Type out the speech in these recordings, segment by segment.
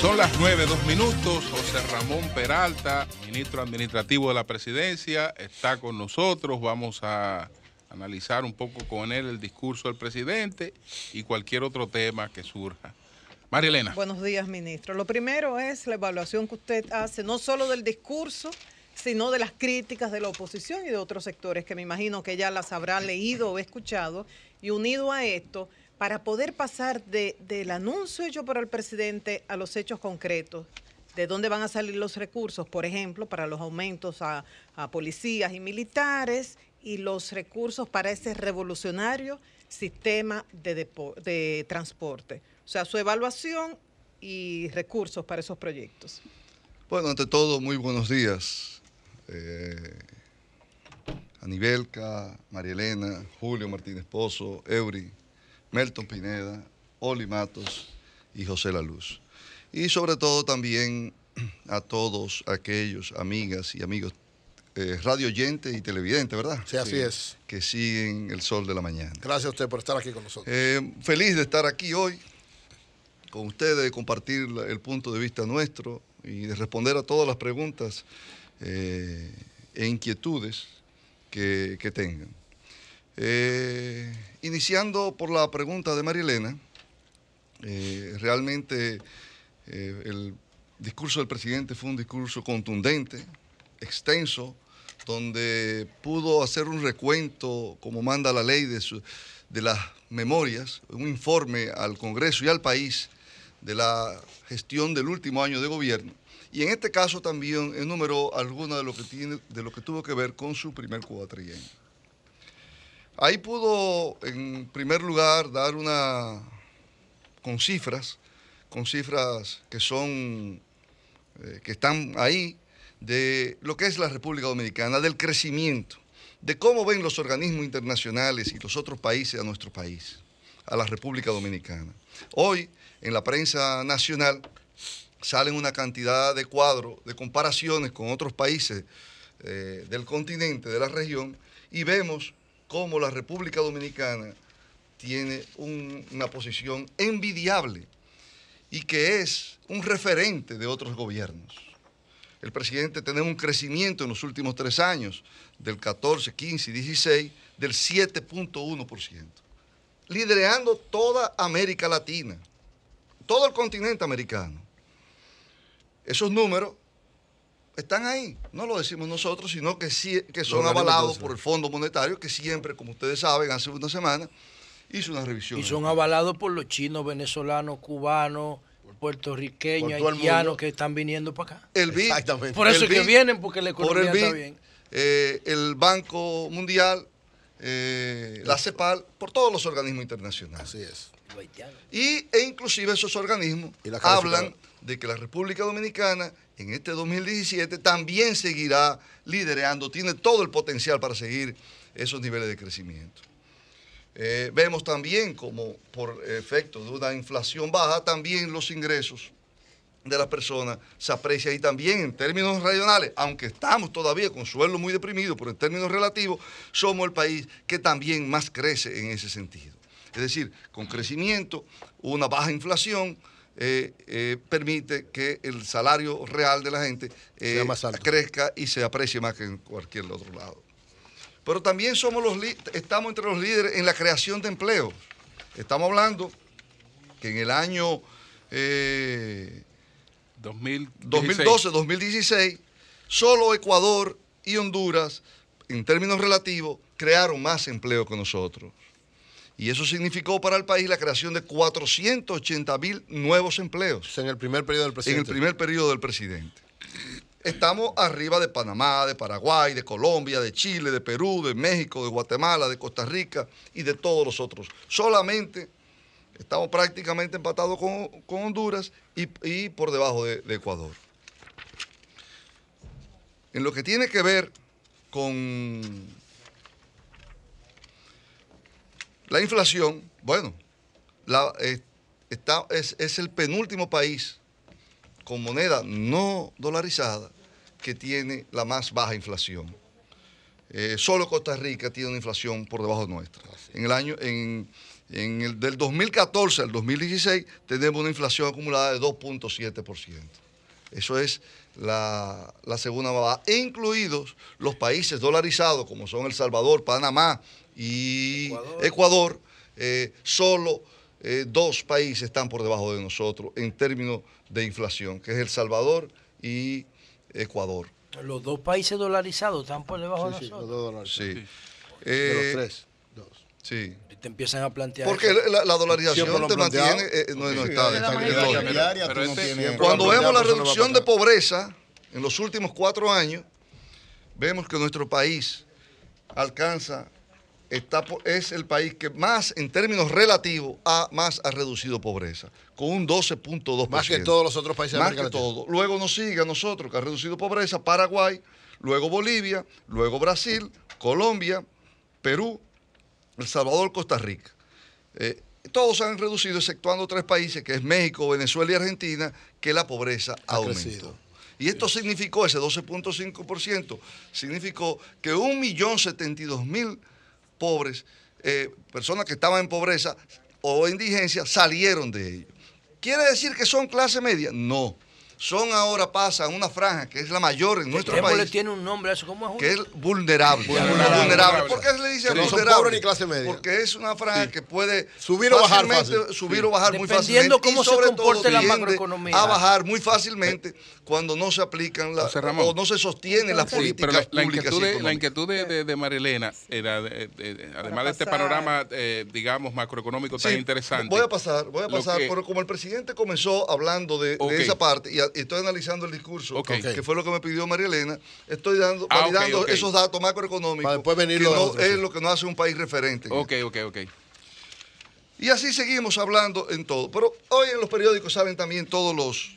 Son las 9, dos minutos. José Ramón Peralta, ministro administrativo de la presidencia, está con nosotros. Vamos a analizar un poco con él el discurso del presidente y cualquier otro tema que surja. María Elena. Buenos días, ministro. Lo primero es la evaluación que usted hace, no solo del discurso, sino de las críticas de la oposición y de otros sectores que me imagino que ya las habrá leído o escuchado. Y unido a esto, para poder pasar del anuncio hecho por el presidente a los hechos concretos, de dónde van a salir los recursos, por ejemplo, para los aumentos a, policías y militares y los recursos para ese revolucionario sistema de, transporte. O sea, su evaluación y recursos para esos proyectos. Bueno, ante todo, muy buenos días. Eh, Anibelca, María Elena, Julio Martínez Pozo, Eury, Melton Pineda, Oli Matos y José La Luz. Y sobre todo también a todos aquellos amigas y amigos eh, radio oyentes y televidentes, ¿verdad? Sí, así es. Que siguen el sol de la mañana. Gracias a usted por estar aquí con nosotros. Eh, feliz de estar aquí hoy con ustedes, de compartir el punto de vista nuestro y de responder a todas las preguntas eh, e inquietudes que tengan. Eh, iniciando por la pregunta de María Elena, eh, realmente eh, el discurso del presidente fue un discurso contundente, extenso, donde pudo hacer un recuento, como manda la ley, de, las memorias, un informe al Congreso y al país de la gestión del último año de gobierno. Y en este caso también enumeró alguna de lo que, de lo que tuvo que ver con su primer cuatrienio. Ahí pudo, en primer lugar, dar una, con cifras, con cifras que son, eh, que están ahí, de lo que es la República Dominicana, del crecimiento, de cómo ven los organismos internacionales y los otros países a nuestro país, a la República Dominicana. Hoy, en la prensa nacional, salen una cantidad de cuadros, de comparaciones con otros países eh, del continente, de la región, y vemos como la República Dominicana tiene una posición envidiable y que es un referente de otros gobiernos. El presidente tiene un crecimiento en los últimos tres años del 14, 15 y 16 del 7.1%, liderando toda América Latina, todo el continente americano. Esos números están ahí. No lo decimos nosotros, sino que, sí, que son avalados por el Fondo Monetario, que siempre, como ustedes saben, hace una semana hizo una revisión. Y son avalados por los chinos, venezolanos, cubanos, puertorriqueños, haitianos que están viniendo para acá. El BID, Por eso que vienen, porque la economía el está bien. Eh, el Banco Mundial, eh, la CEPAL, por todos los organismos internacionales. Así es. Y, e inclusive esos organismos hablan de que la República Dominicana en este 2017 también seguirá liderando, tiene todo el potencial para seguir esos niveles de crecimiento. Eh, vemos también como por efecto de una inflación baja, también los ingresos de las personas se aprecian, y también en términos regionales, aunque estamos todavía con suelo muy deprimido, pero en términos relativos somos el país que también más crece en ese sentido. Es decir, con crecimiento, una baja inflación, eh, eh, permite que el salario real de la gente eh, crezca y se aprecie más que en cualquier otro lado. Pero también somos los estamos entre los líderes en la creación de empleo. Estamos hablando que en el año 2012, 2016, solo Ecuador y Honduras, en términos relativos, crearon más empleo que nosotros. Y eso significó para el país la creación de 480 mil nuevos empleos. En el primer periodo del presidente. En el primer periodo del presidente. Estamos arriba de Panamá, de Paraguay, de Colombia, de Chile, de Perú, de México, de Guatemala, de Costa Rica y de todos los otros. Solamente estamos prácticamente empatados con, Honduras y, por debajo de Ecuador. En lo que tiene que ver con La inflación, bueno, eh, es, el penúltimo país con moneda no dolarizada que tiene la más baja inflación. Eh, solo Costa Rica tiene una inflación por debajo de nuestra. En el año, en, el, del 2014 al 2016 tenemos una inflación acumulada de 2.7%. Eso es la, la segunda más baja, incluidos los países dolarizados como son El Salvador, Panamá, y Ecuador, eh, solo eh, dos países están por debajo de nosotros en términos de inflación, que es El Salvador y Ecuador. Los dos países dolarizados están por debajo de nosotros. Sí, los los eh, tres, Sí. te empiezan a plantear. Porque la, dolarización te mantiene. no, está, Cuando vemos la reducción de pobreza en los últimos cuatro años, vemos que nuestro país alcanza es el país que más, en términos relativos, ha, más ha reducido pobreza, con un 12.2%. Más que todos los otros países de América Luego nos sigue a nosotros, que ha reducido pobreza, Paraguay, luego Bolivia, luego Brasil, Colombia, Perú, El Salvador, Costa Rica. Eh, todos han reducido, exceptuando tres países, que es México, Venezuela y Argentina, que la pobreza ha aumentado. Y esto significó, ese 12.5%, significó que 1.072.000 pobres, eh, personas que estaban en pobreza o indigencia, salieron de ellos. ¿Quiere decir que son clase media? No son ahora pasan una franja que es la mayor en nuestro país. le tiene un nombre a eso? ¿Cómo es? Que es vulnerable. ¿Por qué se le dice vulnerable? Porque es una franja que puede subir o bajar subir o bajar muy fácilmente. cómo sobre la macroeconomía. A bajar muy fácilmente cuando no se aplican o no se sostienen las políticas pero la, La inquietud, de, Marilena, era además de este panorama, eh, digamos, macroeconómico tan interesante. Voy a pasar, voy a pasar, pero como el presidente comenzó hablando de, esa parte y y estoy analizando el discurso, que fue lo que me pidió María Elena, estoy dando, ah, validando esos datos macroeconómicos. que es lo que nos hace un país referente. Ok, ok, ok. Y así seguimos hablando en todo. Pero hoy en los periódicos saben también todos los,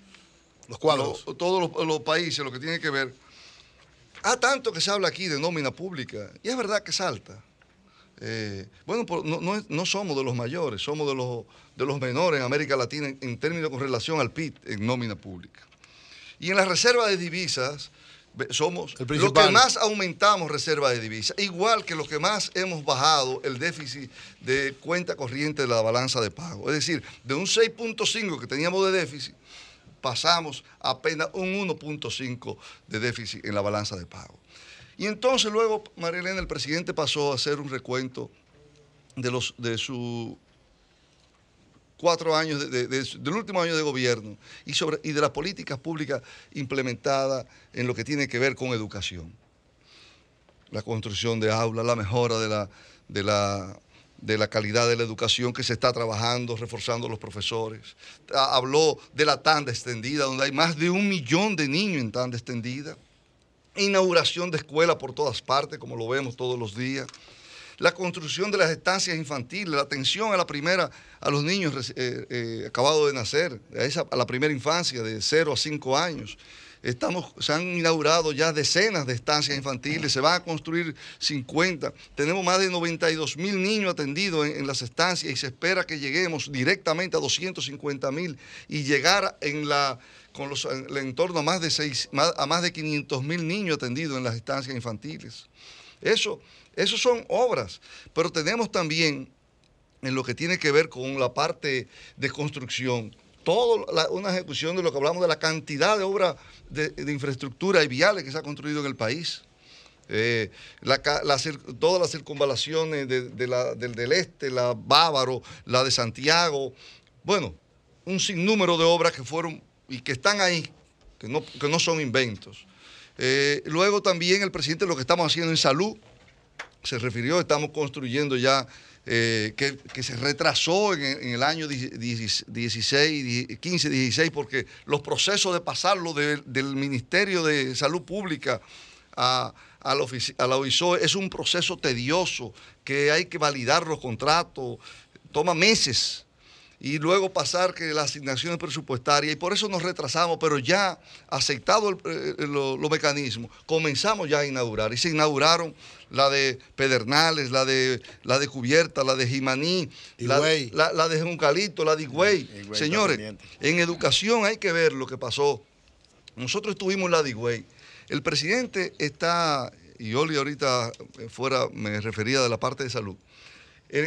los cuadros, todos los, países, lo que tiene que ver. Ah, tanto que se habla aquí de nómina pública. Y es verdad que salta. Eh, bueno, no, somos de los mayores, somos de los, de los menores en América Latina en, términos con relación al PIB en nómina pública. Y en la reserva de divisas somos los que más aumentamos reserva de divisas, igual que los que más hemos bajado el déficit de cuenta corriente de la balanza de pago. Es decir, de un 6.5 que teníamos de déficit, pasamos apenas un 1.5 de déficit en la balanza de pago. Y entonces luego, María Elena, el presidente pasó a hacer un recuento de, los, de su cuatro años, del último año de gobierno y, sobre, y de las políticas públicas implementadas en lo que tiene que ver con educación. La construcción de aulas, la mejora de la, de la, de la calidad de la educación que se está trabajando, reforzando los profesores. Habló de la tanda extendida, donde hay más de un millón de niños en tanda extendida inauguración de escuelas por todas partes, como lo vemos todos los días, la construcción de las estancias infantiles, la atención a la primera, a los niños eh, eh, acabados de nacer, a, esa, la primera infancia de 0 a 5 años. Estamos, se han inaugurado ya decenas de estancias infantiles, se van a construir 50. Tenemos más de 92 mil niños atendidos en, en, las estancias y se espera que lleguemos directamente a 250 mil y llegar en la con los, el entorno a más de, seis, a más de 500 mil niños atendidos en las estancias infantiles. Eso, son obras, pero tenemos también en lo que tiene que ver con la parte de construcción, toda una ejecución de lo que hablamos de la cantidad de obras de, infraestructura y viales que se ha construido en el país. Eh, todas las circunvalaciones de, del, del este, la Bávaro, la de Santiago, bueno, un sinnúmero de obras que fueron y que están ahí, que no, son inventos. Eh, luego también el presidente lo que estamos haciendo en salud, se refirió, estamos construyendo ya, eh, que, se retrasó en, el año 16, 15, 16, porque los procesos de pasarlo del Ministerio de Salud Pública a, la, a es un proceso tedioso, que hay que validar los contratos, toma meses y luego pasar que la asignación presupuestaria y por eso nos retrasamos, pero ya aceptados eh, los mecanismos, comenzamos ya a inaugurar, y se inauguraron la de Pedernales, la de, la Cubierta, la de Jimaní, la, la, de Juncalito, la de Higüey. Señores, en educación hay que ver lo que pasó. Nosotros estuvimos en la de Higüey. El presidente está, y Oli ahorita eh, fuera me refería de la parte de salud, en,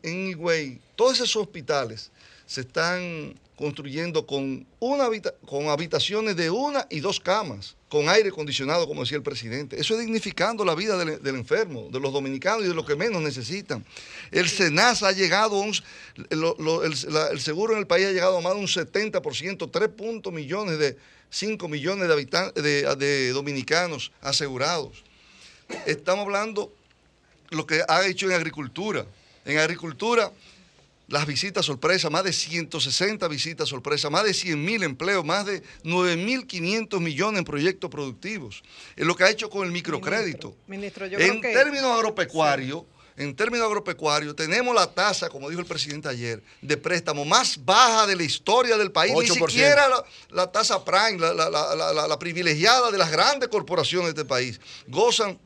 en, en Higüey, todos esos hospitales se están construyendo con, una con habitaciones de una y dos camas, con aire acondicionado, como decía el presidente. Eso es dignificando la vida del, enfermo, de los dominicanos y de los que menos necesitan. El SENASA ha llegado, a un, el, seguro en el país ha llegado a más de un 70%, 3.5 millones de 5 millones de, de dominicanos asegurados. Estamos hablando lo que ha hecho en agricultura. En agricultura las visitas sorpresa, más de 160 visitas sorpresa, más de 100 mil empleos, más de 9.500 millones en proyectos productivos. Es lo que ha hecho con el microcrédito. en términos agropecuarios, en términos agropecuarios, tenemos la tasa, como dijo el presidente ayer, de préstamo más baja de la historia del país. 8%. Ni siquiera la, tasa prime, la, la privilegiada de las grandes corporaciones de este país, gozan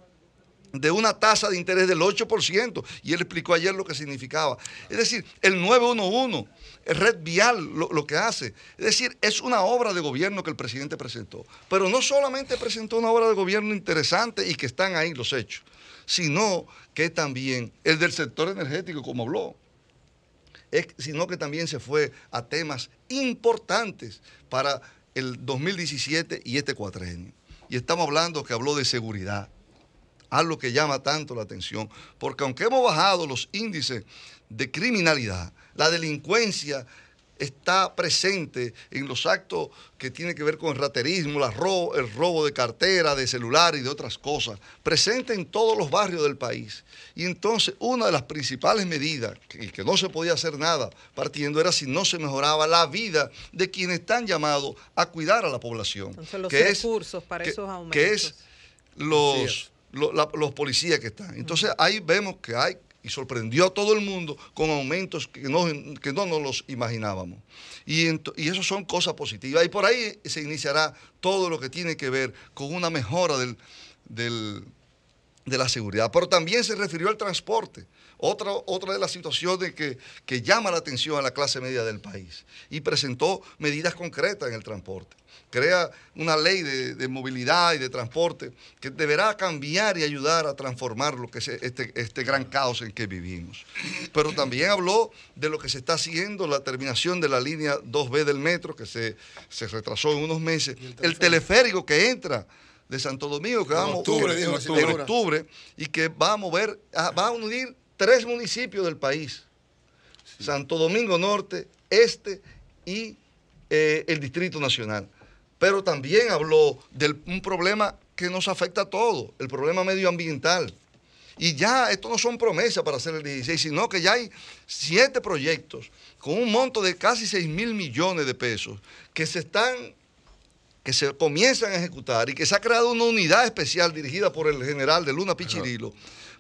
de una tasa de interés del 8%, y él explicó ayer lo que significaba. Es decir, el 911, Red Vial, lo, que hace. Es decir, es una obra de gobierno que el presidente presentó. Pero no solamente presentó una obra de gobierno interesante y que están ahí los hechos, sino que también el del sector energético, como habló, sino que también se fue a temas importantes para el 2017 y este cuatrenio. Y estamos hablando que habló de seguridad a lo que llama tanto la atención, porque aunque hemos bajado los índices de criminalidad, la delincuencia está presente en los actos que tienen que ver con el raterismo, el robo de cartera, de celular y de otras cosas, presente en todos los barrios del país. Y entonces una de las principales medidas, y que, no se podía hacer nada partiendo, era si no se mejoraba la vida de quienes están llamados a cuidar a la población. Entonces los recursos para esos aumentos. Que es los los policías que están. Entonces ahí vemos que hay, y sorprendió a todo el mundo con aumentos que no, que no nos los imaginábamos. Y, eso son cosas positivas. Y por ahí se iniciará todo lo que tiene que ver con una mejora de la seguridad. Pero también se refirió al transporte. Otra, otra de las situaciones que, que llama la atención a la clase media del país y presentó medidas concretas en el transporte. Crea una ley de, movilidad y de transporte que deberá cambiar y ayudar a transformar lo que es este, este, gran caos en que vivimos. Pero también habló de lo que se está haciendo, la terminación de la línea 2B del metro, que se, retrasó en unos meses, el teleférico? que entra de Santo Domingo, que vamos octubre, octubre, y que va a mover, ah, va a unir tres municipios del país, Santo Domingo Norte, Este y eh, el Distrito Nacional. Pero también habló de un problema que nos afecta a todos, el problema medioambiental. Y ya, esto no son promesas para hacer el 16, sino que ya hay siete proyectos con un monto de casi 6 mil millones de pesos que se están que se comienzan a ejecutar y que se ha creado una unidad especial dirigida por el general de Luna Pichirilo,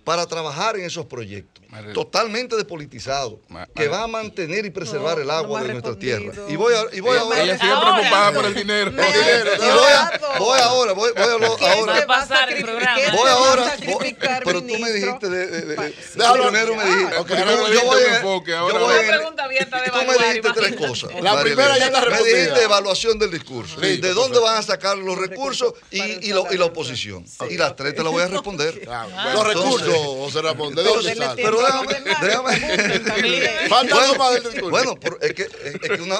para trabajar en esos proyectos, totalmente despolitizado, que va a mantener y preservar el agua de nuestra tierra. Y voy, a, y voy ahora. por el dinero. voy, voy, ahora, voy, a ahora. pasar el programa. Voy ahora. pero tú me dijiste de, de, de, primero me dijiste. Ah, yo voy enfoque, ahora. Yo voy pregunta abierta de Tú me dijiste tres cosas. La primera ya Me dijiste evaluación del discurso, de dónde van a sacar los recursos y, y la oposición. Y las tres te las voy a responder. Los recursos o se Ramón? ¿De Pero déjame, déjame. Bueno,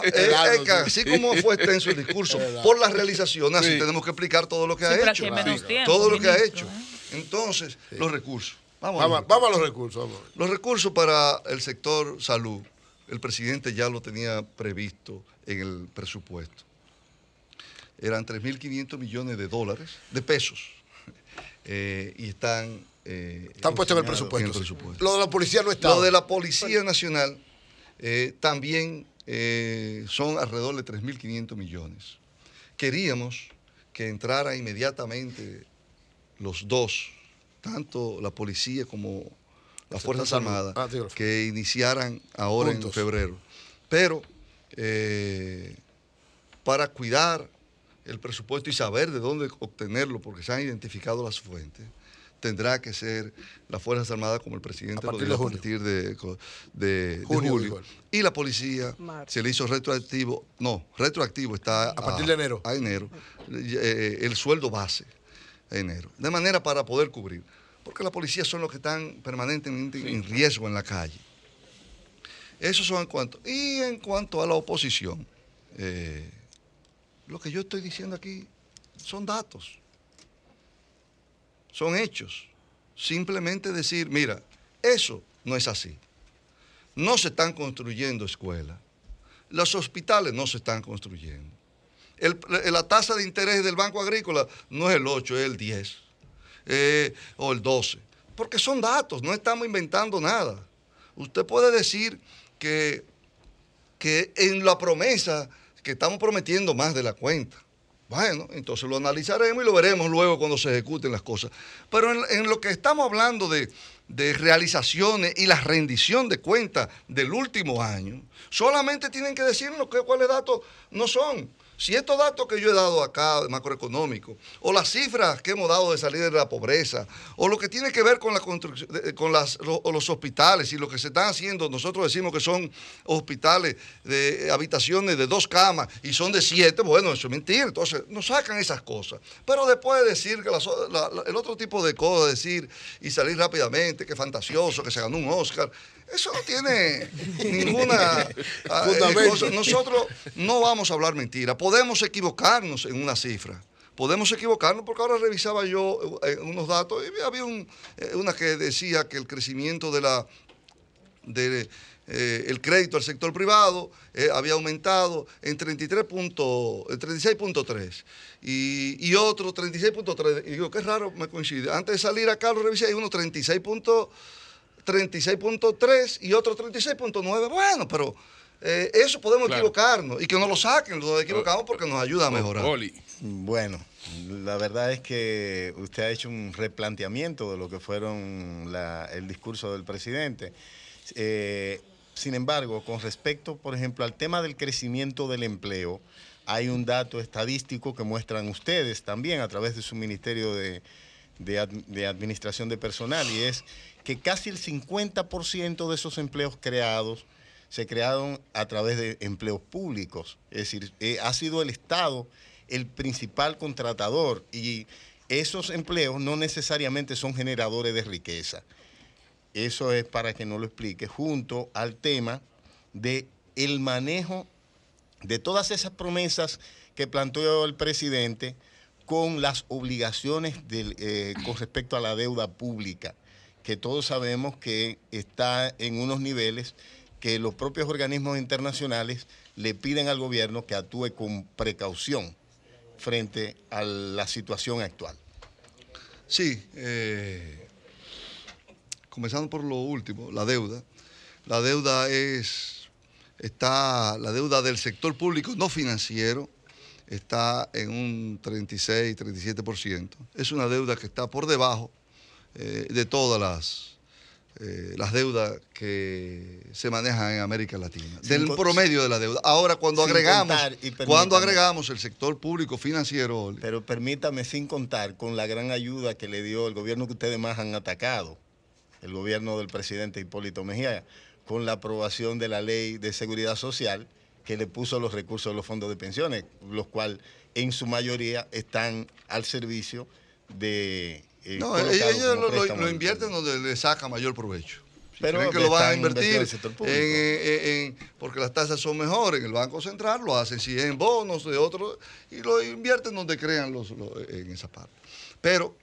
es que, así como fue extenso el discurso, por las realizaciones, así tenemos que explicar todo lo que ha hecho. Todo lo que ha hecho. Entonces, los recursos. Vamos, a los recursos. Los recursos para el sector salud, el presidente ya lo tenía previsto en el presupuesto. Eran 3.500 millones de dólares, de pesos, eh, y están eh, Están puestos en el, presupuesto, Lo de la Policía no está. Lo de la Policía Nacional eh, también eh, son alrededor de 3.500 millones. Queríamos que entrara inmediatamente los dos, tanto la Policía como las Fuerzas Armadas, ah, que iniciaran ahora en febrero. Pero para cuidar el presupuesto y saber de dónde obtenerlo, porque se han identificado las fuentes, tendrá que ser las Fuerzas Armadas, como el presidente a partir lo dijo, de a partir de, julio. Y la policía se le hizo retroactivo, no, retroactivo está a, partir de enero. A enero, eh, el sueldo base a enero, de manera para poder cubrir, porque la policía son los que están permanentemente en riesgo en la calle. Eso son en cuanto. Y en cuanto a la oposición, eh, lo que yo estoy diciendo aquí son datos son hechos. Simplemente decir, mira, eso no es así. No se están construyendo escuelas. Los hospitales no se están construyendo. la tasa de interés del Banco Agrícola no es el 8, es el 10 eh, o el 12. Porque son datos, no estamos inventando nada. Usted puede decir que, que en la promesa, que estamos prometiendo más de la cuenta. Bueno, entonces lo analizaremos y lo veremos luego cuando se ejecuten las cosas. Pero en, lo que estamos hablando de, realizaciones y la rendición de cuentas del último año, solamente tienen que decirnos cuáles datos no son. Si estos datos que yo he dado acá, macroeconómicos, o las cifras que hemos dado de salir de la pobreza, o lo que tiene que ver con la con los hospitales y lo que se están haciendo, nosotros decimos que son hospitales de eh, habitaciones de dos camas y son de siete, bueno, eso es mentira. Entonces, nos sacan esas cosas. Pero después de decir que el otro tipo de cosas, decir y salir rápidamente, que fantasioso, que se ganó un Oscar, eso no tiene ninguna ah, eh, Nosotros no vamos a hablar mentira. Podemos equivocarnos en una cifra. Podemos equivocarnos porque ahora revisaba yo eh, eh, unos datos y había una que decía que el crecimiento de la crédito al sector privado había aumentado en 36.3 y, otro 36.3. Y digo, qué raro me coincide. Antes de salir acá lo revisé y uno 36.3. 36.3 y otro 36.9. Bueno, pero eh, eso podemos equivocarnos y que no lo saquen, lo equivocamos porque nos ayuda a mejorar. Bueno, la verdad es que usted ha hecho un replanteamiento de lo que fueron el discurso del presidente. Eh, sin embargo, con respecto, por ejemplo, al tema del crecimiento del empleo, hay un dato estadístico que muestran ustedes también a través de su Ministerio de Administración de Personal y es que casi el 50% de esos empleos creados se crearon a través de empleos públicos. Es decir, eh, ha sido el Estado el principal contratador y esos empleos no necesariamente son generadores de riqueza. Eso es para que no lo explique, junto al tema de el manejo de todas esas promesas que planteó el presidente con las obligaciones eh, con respecto a la deuda pública que todos sabemos que está en unos niveles que los propios organismos internacionales le piden al gobierno que actúe con precaución frente a la situación actual. Sí, eh, comenzando por lo último, la deuda. La deuda es, está, la deuda del sector público no financiero está en un 36, 37%. Es una deuda que está por debajo eh, de todas las, eh, las deudas que se manejan en América Latina, del promedio de la deuda. Ahora, cuando agregamos, cuando agregamos el sector público financiero. Pero permítame, sin contar con la gran ayuda que le dio el gobierno que ustedes más han atacado, el gobierno del presidente Hipólito Mejía, con la aprobación de la ley de seguridad social que le puso los recursos de los fondos de pensiones, los cuales en su mayoría están al servicio de eh, no, e- ellos lo, invierten donde le saca mayor provecho. pero que lo van a invertir porque las tasas son mejores en el Banco Central, lo hacen si en bonos de otros y lo invierten donde crean en esa parte. Pero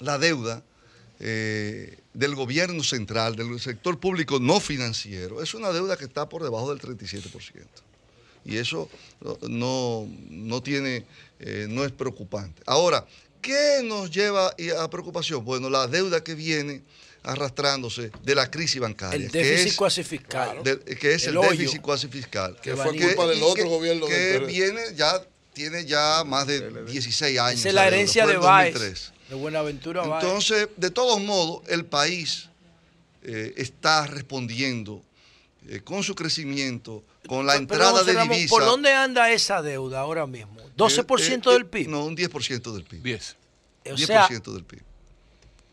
la deuda eh, del gobierno central, del sector público no financiero, es una deuda que está por debajo del 37%. Y eso no, tiene, eh, no es preocupante. Ahora, ¿Qué nos lleva a preocupación? Bueno, la deuda que viene arrastrándose de la crisis bancaria. El déficit cuasi fiscal. que es el, déficit cuasi fiscal. Que, fue culpa del otro gobierno. Que viene ya, tiene ya más de 16 años. es la herencia de Baez. De Buenaventura Baez. Entonces, de todos modos, el país eh, está respondiendo eh, con su crecimiento, con la entrada de divisas. ¿Por dónde anda esa deuda ahora mismo? ¿12% eh, eh, del PIB? No, un 10% del PIB. 10. O del PIB.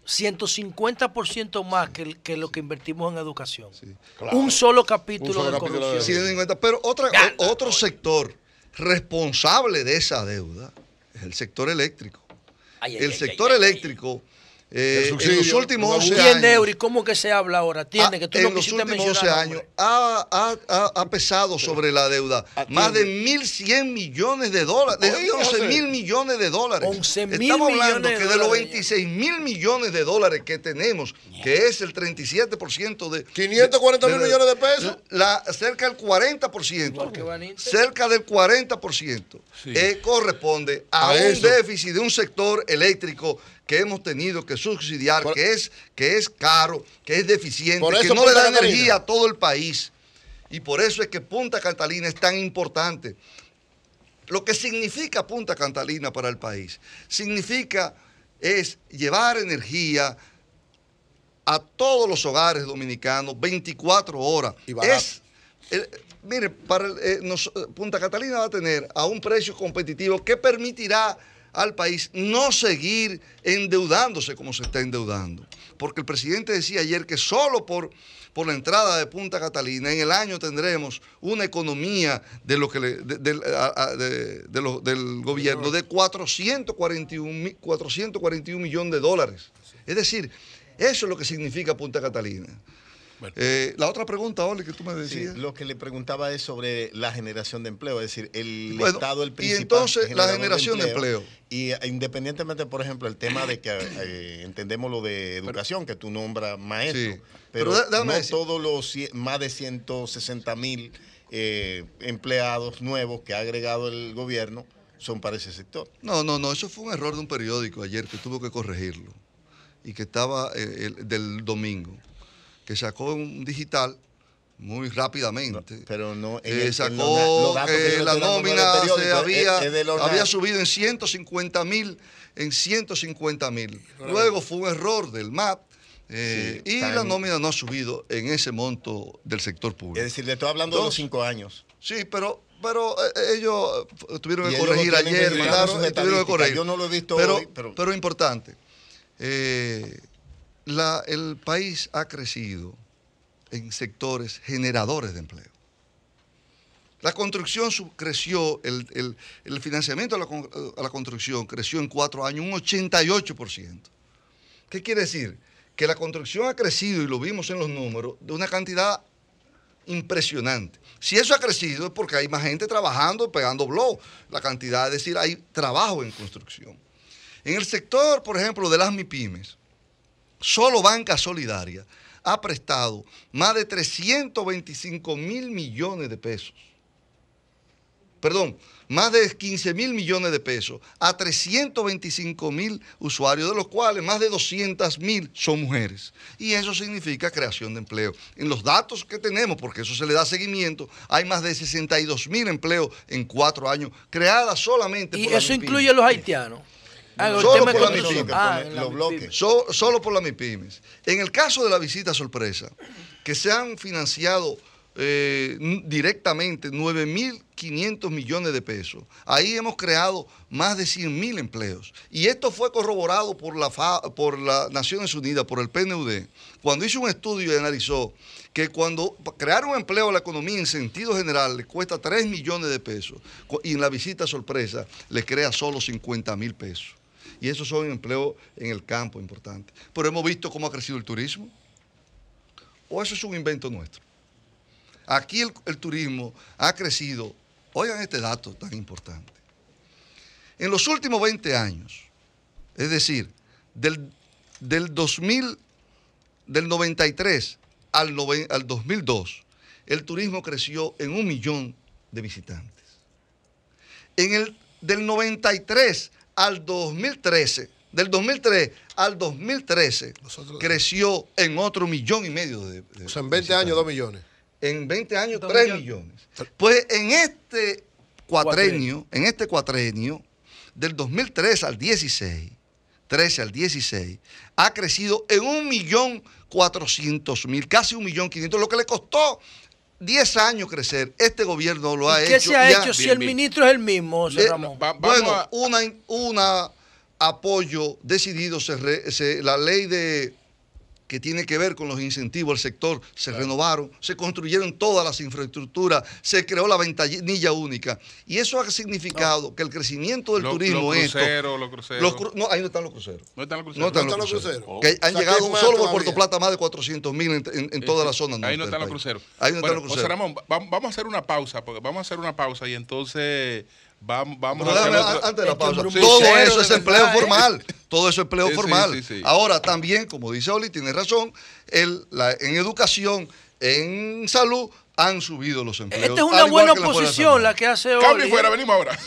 150% más que, que, lo que invertimos en educación. Un solo capítulo de corrupción. Pero otra, otro sector responsable de esa deuda es el sector eléctrico. el sector eléctrico eh, en los últimos 11 años. ¿Cómo que se habla ahora? Ah, que en los últimos 11 años ha, pesado sobre la deuda más de 1.100 millones de dólares. de 11 mil millones de dólares. Estamos hablando que de, los 26 mil millones de dólares que tenemos, que es el 37% de. 540 mil millones de pesos. La, cerca del 40%. Cerca del 40% eh, corresponde a, un déficit de un sector eléctrico que hemos tenido que subsidiar, que, es, que es caro, que es deficiente, que no le da energía a todo el país. Y por eso es que Punta Catalina es tan importante. Lo que significa Punta Catalina para el país, significa es llevar energía a todos los hogares dominicanos 24 horas. es, eh, mire, para eh, eh, Punta Catalina va a tener a un precio competitivo que permitirá al país no seguir endeudándose como se está endeudando. Porque el presidente decía ayer que solo por, por la entrada de Punta Catalina en el año tendremos una economía de lo que del gobierno de 441 millones de dólares. Es decir, eso es lo que significa Punta Catalina. Eh, la otra pregunta, Oli, que tú me decías. lo que le preguntaba es sobre la generación de empleo, es decir, el Estado, el principal. Y entonces, la generación de empleo, Y eh, independientemente, por ejemplo, el tema de que eh, entendemos lo de educación, que tú nombras maestro, pero, no todos los más de 160 mil empleados nuevos que ha agregado el gobierno son para ese sector. No, no, no, eso fue un error de un periódico ayer que tuvo que corregirlo y que estaba del domingo que sacó un digital muy rápidamente. pero no sacó que la nómina eh, eh, había, había subido en 150 mil, en 150 mil. Luego fue un error del MAP. Eh, y la nómina no ha subido en ese monto del sector público. Es decir, le estoy hablando de los cinco años. Sí, pero pero ellos tuvieron que corregir ayer, Yo no lo he visto pero, hoy, pero... pero importante. Eh, el país ha crecido en sectores generadores de empleo. La construcción creció, el, financiamiento a la, construcción creció en cuatro años un 88%. ¿Qué quiere decir? Que la construcción ha crecido, y lo vimos en los números, de una cantidad impresionante. Si eso ha crecido es porque hay más gente trabajando, pegando blow. La cantidad, es decir, hay trabajo en construcción. En el sector, por ejemplo, de las MIPIMES, solo Banca Solidaria ha prestado más de 325 mil millones de pesos. Perdón, más de 15 mil millones de pesos a 325 mil usuarios, de los cuales más de 200 mil son mujeres. Y eso significa creación de empleo. En los datos que tenemos, porque eso se le da seguimiento, hay más de 62 mil empleos en cuatro años creadas solamente. Y eso incluye a los haitianos solo por la MIPIMES. solo por En el caso de la visita sorpresa, que se han financiado eh, directamente 9.500 millones de pesos, ahí hemos creado más de 100.000 empleos. Y esto fue corroborado por la, por las Naciones Unidas, por el PNUD, cuando hizo un estudio y analizó que cuando crear un empleo a la economía en sentido general le cuesta 3 millones de pesos y en la visita sorpresa le crea solo 50.000 pesos. Y esos son empleos en el campo importantes. Pero hemos visto cómo ha crecido el turismo. ¿O eso es un invento nuestro? Aquí el, turismo ha crecido. Oigan este dato tan importante. En los últimos 20 años, es decir, del, 2000, del 93 al, al 2002, el turismo creció en un millón de visitantes. En el del 93 al 2013, del 2003 al 2013, creció en otro millón y medio de, o sea, en 20 años, 2 millones. En 20 años, 3 millones. Pues en este cuatrenio, en este cuatrenio, del 2003 al 16, 13 al 16, ha crecido en 1.400.000, casi 1.500.000, lo que le costó 10 años crecer. Este gobierno lo ha hecho. ¿Qué se ha hecho si el ministro es el mismo, eh, José Ramón? bueno, un una, una apoyo decidido. la ley de que tiene que ver con los incentivos al sector, se renovaron, se construyeron todas las infraestructuras, se creó la ventanilla única. Y eso ha significado que el crecimiento del turismo es. Los cruceros, los cruceros. no, ahí no están los cruceros. No están los cruceros. No están, los cruceros. Que han llegado solo por Puerto Plata más de 400 mil en, este, toda la zona. Ahí no están los cruceros. Ahí no están los cruceros. vamos a hacer una pausa, porque vamos a hacer una pausa y entonces Vamos, a Antes la pausa, todo eso es empleo ¿eh? formal. Todo eso es empleo formal. Ahora, también, como dice Oli, tiene razón, en educación, en salud, han subido los empleos. Esta es una buena oposición la, que hace hoy. Cambio fuera, ¿eh? venimos ahora.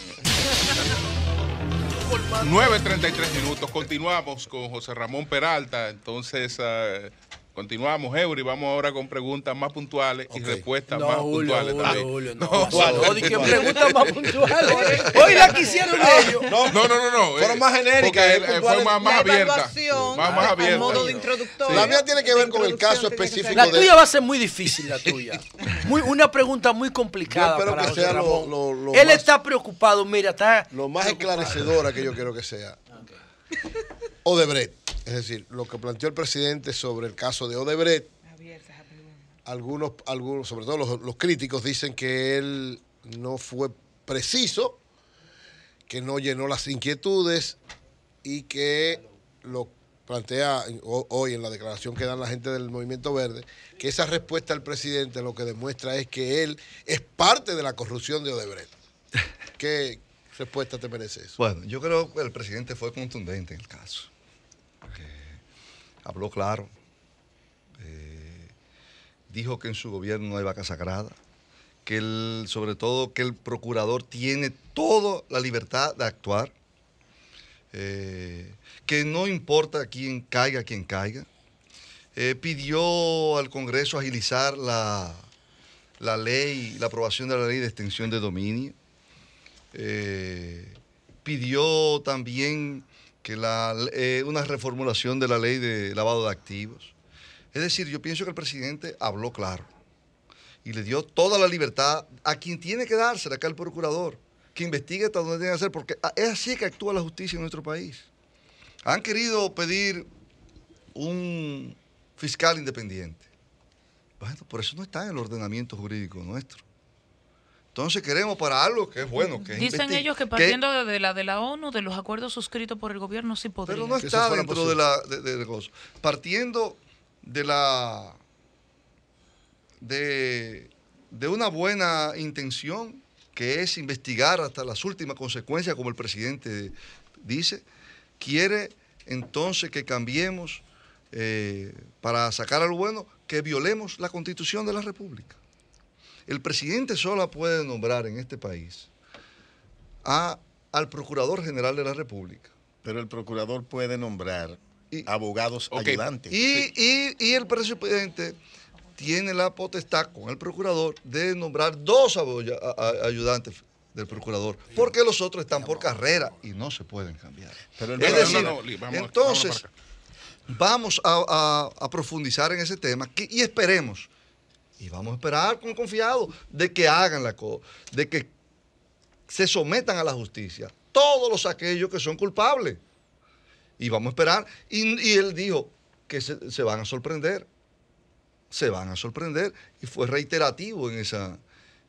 9.33 minutos, continuamos con José Ramón Peralta. Entonces, ah, Continuamos, Eury. Vamos ahora con preguntas más puntuales y respuestas más puntuales Julio, también. Julio, no, no, preguntas más puntuales. Hoy la quisieron ellos. No, no, no, no. Fueron eh, más genéricas. Eh, eh, fue más, más abierta. Más, más abierta. modo de introductor. La mía tiene que ver con el caso específico. La tuya va a ser muy difícil, la tuya. muy, una pregunta muy complicada. Yo espero para que sea lo, Él está preocupado, mira, está. Lo más esclarecedora que yo quiero que sea. O de Brett. Es decir, lo que planteó el presidente sobre el caso de Odebrecht, algunos, algunos sobre todo los, críticos, dicen que él no fue preciso, que no llenó las inquietudes y que lo plantea hoy en la declaración que dan la gente del Movimiento Verde, que esa respuesta al presidente lo que demuestra es que él es parte de la corrupción de Odebrecht. ¿Qué respuesta te merece eso? Bueno, yo creo que el presidente fue contundente en el caso habló claro, eh, dijo que en su gobierno no hay vaca sagrada, que sobre todo que el procurador tiene toda la libertad de actuar, eh, que no importa quién caiga, quién caiga. Eh, pidió al Congreso agilizar la, ley, la aprobación de la ley de extensión de dominio. pidió también que eh, una reformulación de la ley de lavado de activos. Es decir, yo pienso que el presidente habló claro y le dio toda la libertad a quien tiene que dársela, acá el procurador, que investigue hasta donde tiene que hacer, porque es así que actúa la justicia en nuestro país. Han querido pedir un fiscal independiente. por eso no está en el ordenamiento jurídico nuestro. Entonces queremos para algo que es bueno. Que Dicen ellos que partiendo de, la, de la ONU, de los acuerdos suscritos por el gobierno, sí podría. Pero no está dentro de la Partiendo de la de, una buena intención, que es investigar hasta las últimas consecuencias, como el presidente dice, quiere entonces que cambiemos eh, para sacar a lo bueno, que violemos la constitución de la República. El presidente sola puede nombrar en este país al Procurador General de la República. Pero el Procurador puede nombrar abogados ayudantes. Y, el presidente tiene la potestad con el Procurador de nombrar dos ayudantes del procurador, porque los otros están por carrera y no se pueden cambiar. es decir, vamos, entonces vamos, a, profundizar en ese tema y esperemos y vamos a esperar con confiado de que hagan la cosa, de que se sometan a la justicia, todos los aquellos que son culpables. Y vamos a esperar. Y, él dijo que se, van a sorprender, se van a sorprender. Y fue reiterativo en esa,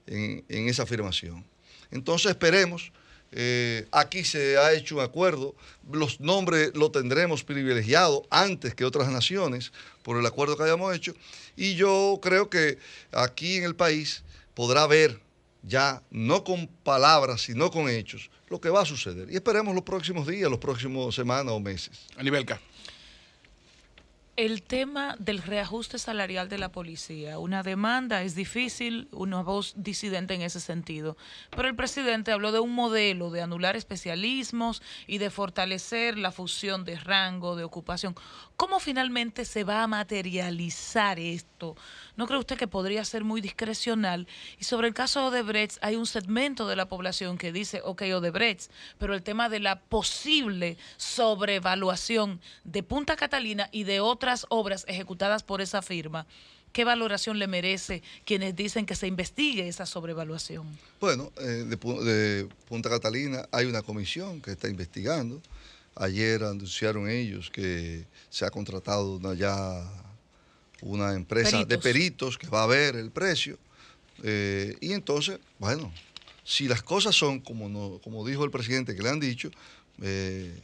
en esa afirmación. Entonces esperemos eh, aquí se ha hecho un acuerdo, los nombres lo tendremos privilegiado antes que otras naciones por el acuerdo que hayamos hecho, y yo creo que aquí en el país podrá ver ya, no con palabras, sino con hechos, lo que va a suceder. Y esperemos los próximos días, los próximos semanas o meses. A nivel el tema del reajuste salarial de la policía. Una demanda es difícil, una voz disidente en ese sentido. Pero el presidente habló de un modelo de anular especialismos y de fortalecer la fusión de rango, de ocupación. ¿Cómo finalmente se va a materializar esto? ¿No cree usted que podría ser muy discrecional? Y sobre el caso de Odebrecht, hay un segmento de la población que dice, ok, Odebrecht, pero el tema de la posible sobrevaluación de Punta Catalina y de otras obras ejecutadas por esa firma, ¿qué valoración le merece quienes dicen que se investigue esa sobrevaluación? Bueno, eh, de, Punta Catalina hay una comisión que está investigando. Ayer anunciaron ellos que se ha contratado ya una empresa de peritos que va a ver el precio. Eh, y entonces, bueno, si las cosas son como, como dijo el presidente que le han dicho, eh,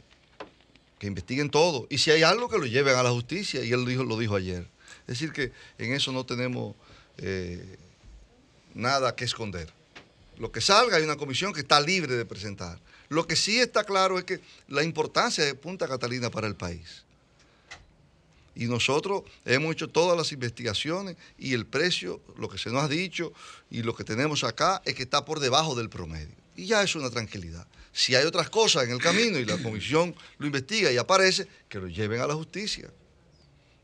investiguen todo. Y si hay algo que lo lleven a la justicia, y él lo dijo, lo dijo ayer. Es decir, que en eso no tenemos eh, nada que esconder. Lo que salga, hay una comisión que está libre de presentar. Lo que sí está claro es que la importancia de Punta Catalina para el país. Y nosotros hemos hecho todas las investigaciones y el precio, lo que se nos ha dicho y lo que tenemos acá es que está por debajo del promedio. Y ya es una tranquilidad. Si hay otras cosas en el camino y la comisión lo investiga y aparece, que lo lleven a la justicia.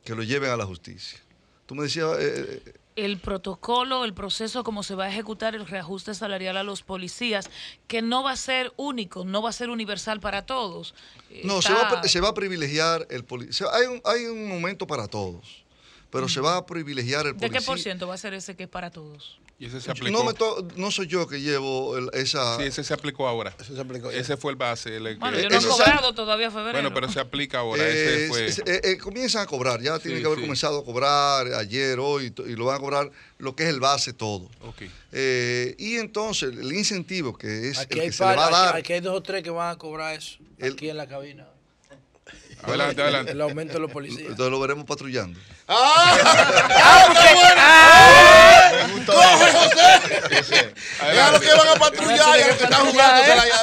Que lo lleven a la justicia. Tú me decías... Eh, eh, el protocolo, el proceso, cómo se va a ejecutar el reajuste salarial a los policías, que no va a ser único, no va a ser universal para todos. No, se, va a, privilegiar el policía. Hay un, momento para todos, pero se va a privilegiar el policía. ¿De qué por ciento va a ser ese que es para todos? ¿Y ese se No, me no soy yo que llevo esa. Sí, ese se aplicó ahora. Ese, se aplicó ese fue el base. Bueno, yo no he cobrado todavía febrero. Bueno, pero se aplica ahora. Eh, eh, comienzan a cobrar, ya tienen que haber comenzado a cobrar ayer, hoy, y lo van a cobrar lo que es el base todo. Eh, y entonces, el incentivo que es aquí el que se va a dar. Aquí, hay dos o tres que van a cobrar eso, aquí en la cabina. Adelante, adelante. El, aumento de los policías. Entonces lo veremos patrullando. ¡Ah! ¡Ah! ¡Ah no, ¡Coge, José! a los que van a patrullar y a los que están jugando se la allá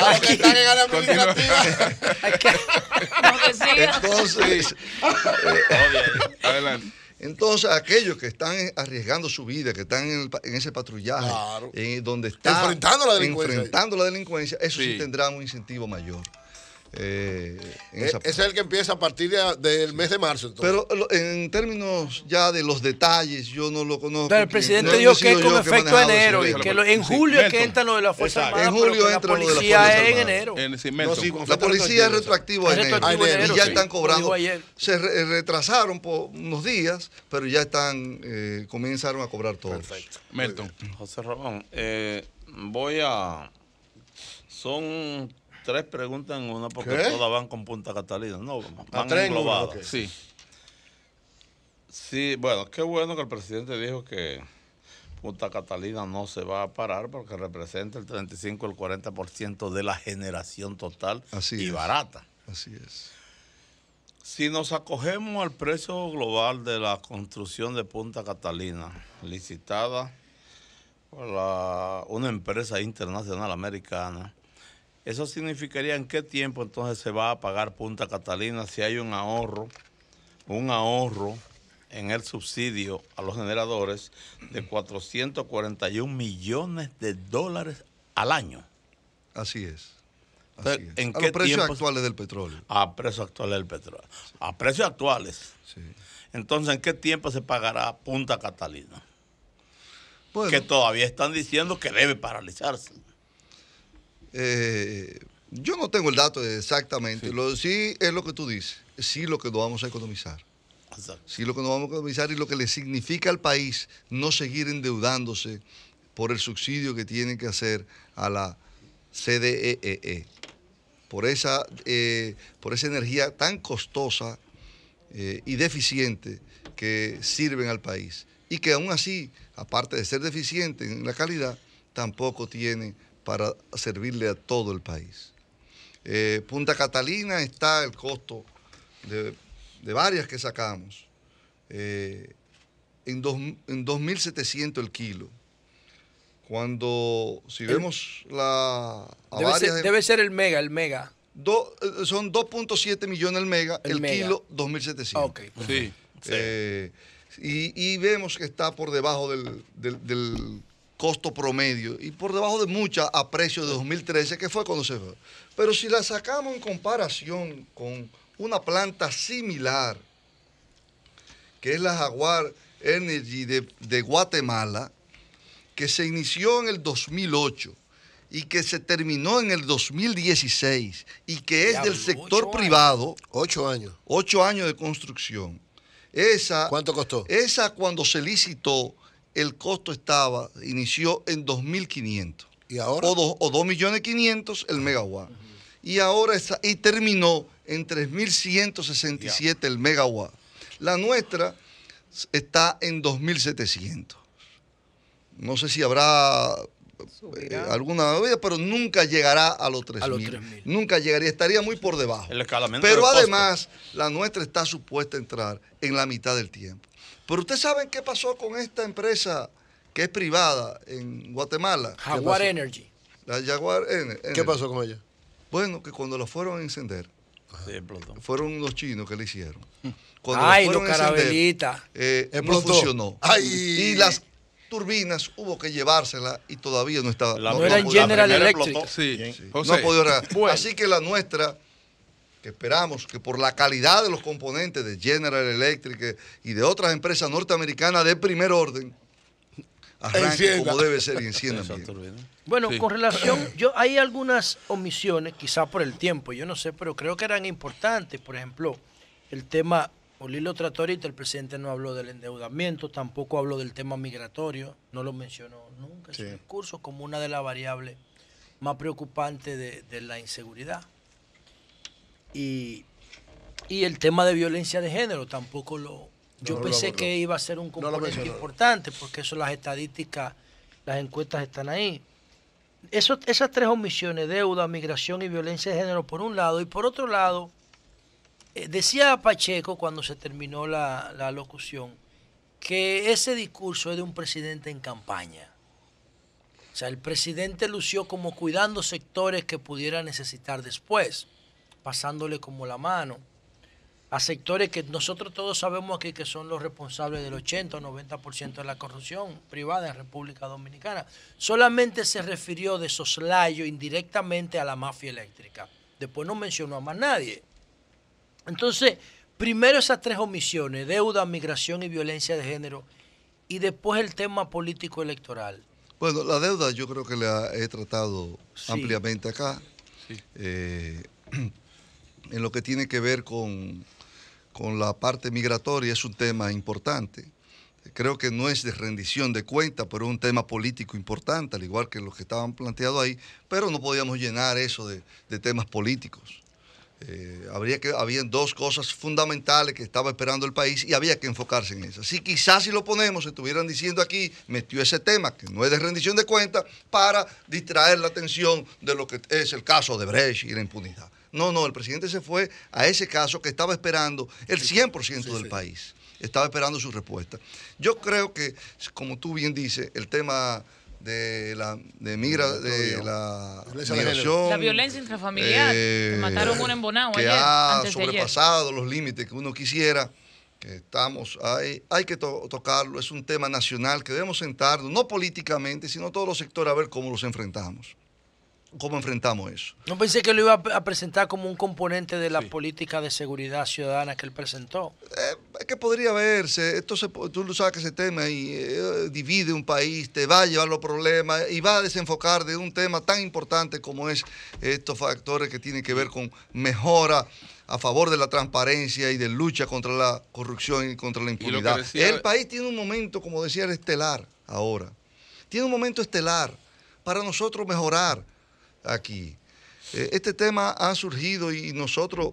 A los que están en área administrativa. Entonces, eh, adelante. Entonces, aquellos que están arriesgando su vida, que están en, en ese patrullaje, claro. donde están enfrentando la delincuencia, enfrentando la delincuencia eso sí tendrá un incentivo mayor. Eh, eh, ese es el que empieza a partir del mes de marzo. Pero en términos ya de los detalles, yo no lo conozco. Pero el presidente dijo que es con efecto enero que en julio es que entra lo de la Fuerza Armada. En julio entra la policía lo de la Fuerza en enero. la policía es retroactiva en enero. Y ya están cobrando. Se eh, retrasaron por unos días, pero ya están comenzaron a cobrar todo Perfecto. Melton. José Ramón, eh, voy a. Son tres preguntas en una porque todas van con Punta Catalina. No, van ¿A englobadas. Sí. Sí, bueno, qué bueno que el presidente dijo que Punta Catalina no se va a parar porque representa el 35 el 40% de la generación total y barata. Así es. Si nos acogemos al precio global de la construcción de Punta Catalina, licitada por una empresa internacional americana, eso significaría en qué tiempo entonces se va a pagar Punta Catalina si hay un ahorro, un ahorro en el subsidio a los generadores de 441 millones de dólares al año. Así es. ¿en a qué precios actuales del petróleo. A precios actuales del petróleo. A precios actuales. Entonces, ¿en qué tiempo se pagará Punta Catalina? Que todavía están diciendo que debe paralizarse. Eh, yo no tengo el dato exactamente. Sí. Lo, sí es lo que tú dices. Sí lo que nos vamos a economizar. Sí lo que nos vamos a economizar y lo que le significa al país no seguir endeudándose por el subsidio que tienen que hacer a la CDEE. E e. Por esa, eh, por esa energía tan costosa eh, y deficiente que sirven al país. Y que aún así, aparte de ser deficiente en la calidad, tampoco tiene para servirle a todo el país. Eh, Punta Catalina está el costo de, varias que sacamos eh, en, 2.700 el kilo. Cuando, si vemos la... Debe, ser, el mega, el mega. Eh, son 2.7 millones el mega, el, kilo 2.700. Okay. Sí. Y, vemos que está por debajo del costo promedio y por debajo de mucha a precio de 2013, que fue cuando se fue. Pero si la sacamos en comparación con una planta similar, que es la Jaguar Energy de, Guatemala, que se inició en el 2008 y que se terminó en el 2016 y que es del sector privado. Ocho años. Ocho años de construcción. Esa, ¿Cuánto costó? Esa cuando se licitó el costo estaba, inició en 2.500. ¿Y ahora? O, 2.500.000 el megawatt. Y ahora y terminó en 3.167 el megawatt. La nuestra está en 2.700. No sé si habrá eh, alguna novedad, pero nunca llegará a los 3.000. Nunca llegaría, estaría muy por debajo. pero además, la nuestra está supuesta a entrar en la mitad del tiempo. Pero ustedes saben qué pasó con esta empresa que es privada en Guatemala. Jaguar Energy. La Jaguar ¿Qué pasó con ella? Bueno, que cuando la fueron a encender, fueron los chinos que hm. la hicieron. Cuando Ay, carabelitas. no eh, funcionó. Y las turbinas hubo que llevárselas y todavía no estaba. no, era en General Electric. Sí, sí. No podía. Así que la nuestra que esperamos que por la calidad de los componentes de General Electric y de otras empresas norteamericanas de primer orden, arranque como debe ser y ¿eh? Bueno, con relación, yo hay algunas omisiones, quizás por el tiempo, yo no sé, pero creo que eran importantes. Por ejemplo, el tema, Olilo trató ahorita, el presidente no habló del endeudamiento, tampoco habló del tema migratorio, no lo mencionó nunca en su discurso como una de las variables más preocupantes de la inseguridad. Y, el tema de violencia de género tampoco lo... Yo pensé que iba a ser un componente importante, porque eso las estadísticas, las encuestas están ahí. Eso, esas tres omisiones, deuda, migración y violencia de género, por un lado, y por otro lado, eh, decía Pacheco cuando se terminó la, la, locución, que ese discurso es de un presidente en campaña. O sea, el presidente lució como cuidando sectores que pudiera necesitar después pasándole como la mano a sectores que nosotros todos sabemos aquí que son los responsables del 80 o 90% de la corrupción privada en República Dominicana. Solamente se refirió de soslayo indirectamente a la mafia eléctrica. Después no mencionó a más nadie. Entonces, primero esas tres omisiones, deuda, migración y violencia de género, y después el tema político electoral. Bueno, la deuda yo creo que la he tratado ampliamente acá. Sí. Eh, en lo que tiene que ver con, la parte migratoria es un tema importante. Creo que no es de rendición de cuenta, pero es un tema político importante, al igual que los que estaban planteados ahí, pero no podíamos llenar eso de, temas políticos. Eh, habría que, habían dos cosas fundamentales que estaba esperando el país y había que enfocarse en esas. Si quizás si lo ponemos, estuvieran diciendo aquí, metió ese tema, que no es de rendición de cuentas, para distraer la atención de lo que es el caso de Brecht y la impunidad. No, no, el presidente se fue a ese caso que estaba esperando el 100% del país. Estaba esperando su respuesta. Yo creo que, como tú bien dices, el tema de la migra de la migración la violencia intrafamiliar eh, mataron ayer, ha sobrepasado los límites que uno quisiera que estamos hay hay que tocarlo es un tema nacional que debemos sentarnos no políticamente sino todos los sectores a ver cómo los enfrentamos cómo enfrentamos eso. No pensé que lo iba a presentar como un componente de la política de seguridad ciudadana que él presentó. Eh, es que podría verse, esto tú lo sabes que ese tema y, eh, divide un país, te va a llevar los problemas y va a desenfocar de un tema tan importante como es estos factores que tienen que ver con mejora a favor de la transparencia y de lucha contra la corrupción y contra la impunidad. El país tiene un momento, como decía, estelar ahora. Tiene un momento estelar para nosotros mejorar aquí. Eh, este tema ha surgido y nosotros,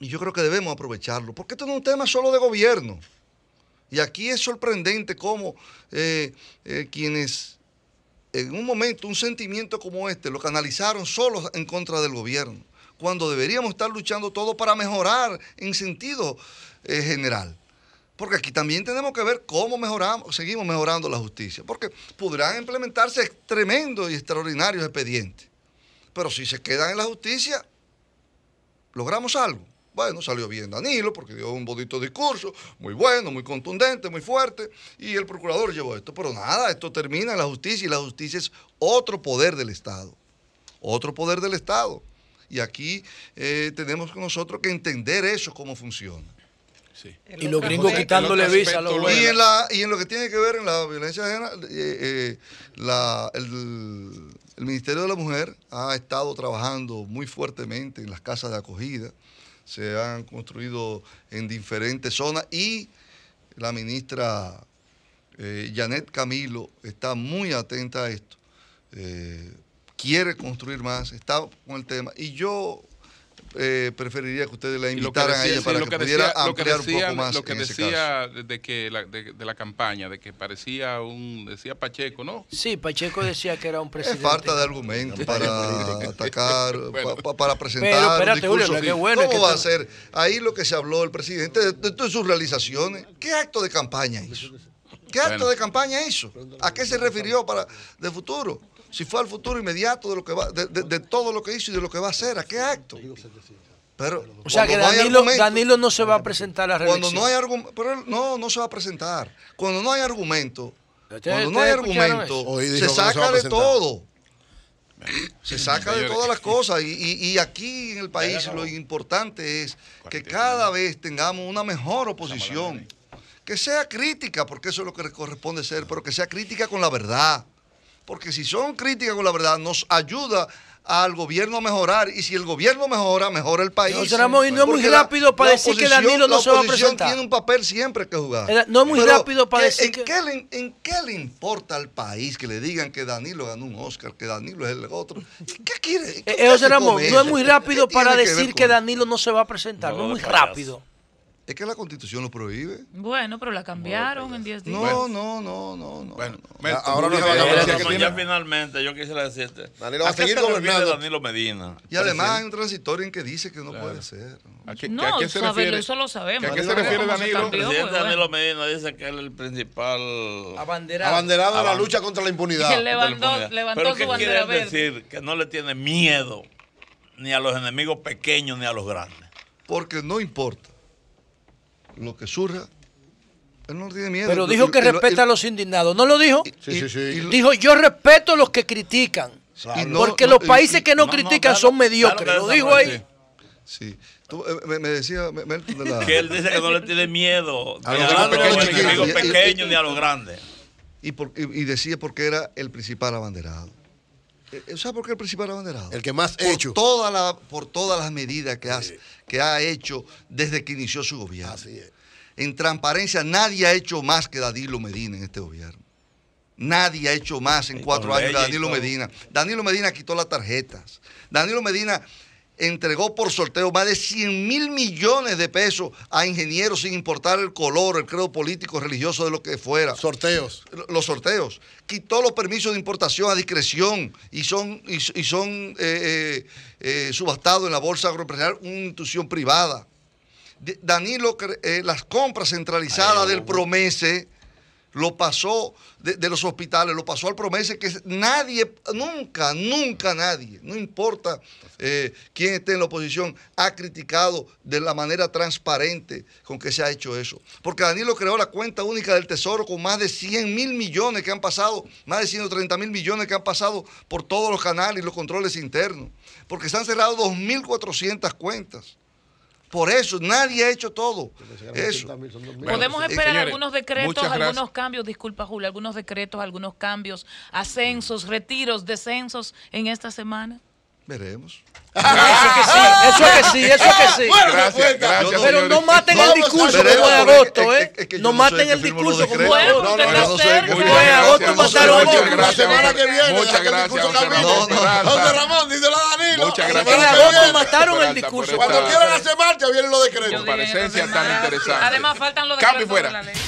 y yo creo que debemos aprovecharlo, porque esto no es un tema solo de gobierno. Y aquí es sorprendente cómo eh, eh, quienes en un momento, un sentimiento como este, lo canalizaron solo en contra del gobierno, cuando deberíamos estar luchando todo para mejorar en sentido general. Porque aquí también tenemos que ver cómo mejoramos, seguimos mejorando la justicia, porque podrán implementarse tremendos y extraordinarios expedientes. Pero si se quedan en la justicia, logramos algo. Bueno, salió bien Danilo porque dio un bonito discurso, muy bueno, muy contundente, muy fuerte, y el procurador llevó esto. Pero nada, esto termina en la justicia y la justicia es otro poder del Estado, otro poder del Estado. Y aquí eh, tenemos nosotros que entender eso, cómo funciona. Y los gringos quitándole visa a los y en, lo que tiene que ver en la violencia general, eh, eh, la, el, el Ministerio de la Mujer ha estado trabajando muy fuertemente en las casas de acogida, se han construido en diferentes zonas y la ministra eh, Janet Camilo está muy atenta a esto, eh, quiere construir más, está con el tema. Y yo eh, preferiría que ustedes la invitaran a ella para que, pudiera ampliar un poco más. Lo que en decía ese de que la, de, de, la campaña, de que parecía un, decía Pacheco, ¿no? Sí, Pacheco decía que era un presidente. falta de argumento para atacar, para presentar. Pero espérate, un discurso. bueno ¿Cómo va a ser? Ahí lo que se habló el presidente de, sus realizaciones. ¿Qué acto de campaña hizo? ¿Qué acto de campaña hizo? ¿A qué se refirió para de futuro? si fue al futuro inmediato de, lo que va, de, todo lo que hizo y de lo que va a hacer, a qué acto. Pero o sea que Danilo no, se va a presentar a la Cuando no hay argumento, no, no se va a presentar. Cuando no hay argumento, cuando no hay argumento, se saca de todo. Se saca de todas las cosas y, y aquí en el país lo importante es que cada vez tengamos una mejor oposición, que sea crítica, porque eso es lo que corresponde ser, pero que sea crítica con la verdad porque si son críticas con la verdad, nos ayuda al gobierno a mejorar y si el gobierno mejora, mejora el país. No, y no es muy rápido para decir que Danilo no se va a presentar. tiene un papel siempre que jugar. no es muy rápido para decir en que... Qué ¿En qué le importa al país que le digan que Danilo ganó un Oscar, que Danilo es el otro? ¿Qué quiere? Eh, eh, no es muy rápido para decir que, Danilo no se va a presentar, no, es muy rápido. Es que la constitución lo prohíbe. Bueno, pero la cambiaron en 10 días. No, no, no, no, Bueno, ahora no se va a cambiar. Ya, finalmente, yo quisiera decirte. Danilo va a, seguir Danilo Medina. Y además hay un transitorio en que dice que no puede ser. no, ¿a qué se eso lo sabemos. ¿A qué se refiere Danilo? el pues, presidente Danilo Medina dice que él es el principal abanderado, de la lucha contra la impunidad. Que levantó, levantó su bandera quiere decir? Que no le tiene miedo ni a los enemigos pequeños ni a los grandes. Porque no importa lo que surja. Él no tiene miedo. Pero dijo que respeta a los indignados. ¿No lo dijo? Sí, sí, sí. Dijo, yo respeto a los que critican. porque los países que no, critican son mediocres. lo dijo ahí. Sí. Eh, me, decía me, de la... que él dice que no le tiene miedo a los pequeños ni a los grandes. Y, y decía porque era el principal abanderado. Eh, ¿Sabes por qué el principal abanderado? El que más ha hecho. Toda por todas las medidas que, que ha hecho desde que inició su gobierno. Así es. En transparencia, nadie ha hecho más que Danilo Medina en este gobierno. Nadie ha hecho más en cuatro años que Danilo Medina. Danilo Medina quitó las tarjetas. Danilo Medina entregó por sorteo más de 100 mil millones de pesos a ingenieros sin importar el color, el credo político, religioso, de lo que fuera. Sorteos. Los sorteos. Quitó los permisos de importación a discreción y son, y, son eh, eh, eh, subastados en la bolsa agroempresarial una institución privada. Danilo, las compras centralizadas del Promese lo pasó de, los hospitales, lo pasó al Promesa, que nadie, nunca, nunca nadie, no importa eh, quién esté en la oposición, ha criticado de la manera transparente con que se ha hecho eso. Porque Danilo creó la cuenta única del Tesoro con más de 100 mil millones que han pasado, más de 130 mil millones que han pasado por todos los canales y los controles internos. Porque se han cerrado 2.400 cuentas. Por eso nadie ha hecho todo. Podemos esperar algunos decretos, algunos cambios, disculpa Julio, algunos decretos, algunos cambios, ascensos, retiros, descensos en esta semana. Veremos. eso es que sí, eso es que sí, eso es que sí. gracias, gracias, pero señores. no maten el discurso como de agosto, ¿eh? Es, es que no maten el discurso como de agosto. No, no, no, no sé. Como en agosto pasaron ocho La semana que viene. Muchas gracias, José Ramón. José Ramón, díselo a Danilo. Muchas gracias. En agosto mataron el discurso. Cuando quieran hacer marcha, vienen los decretos. Comparecencia tan interesante. Además, faltan los decretos. Cambio fuera.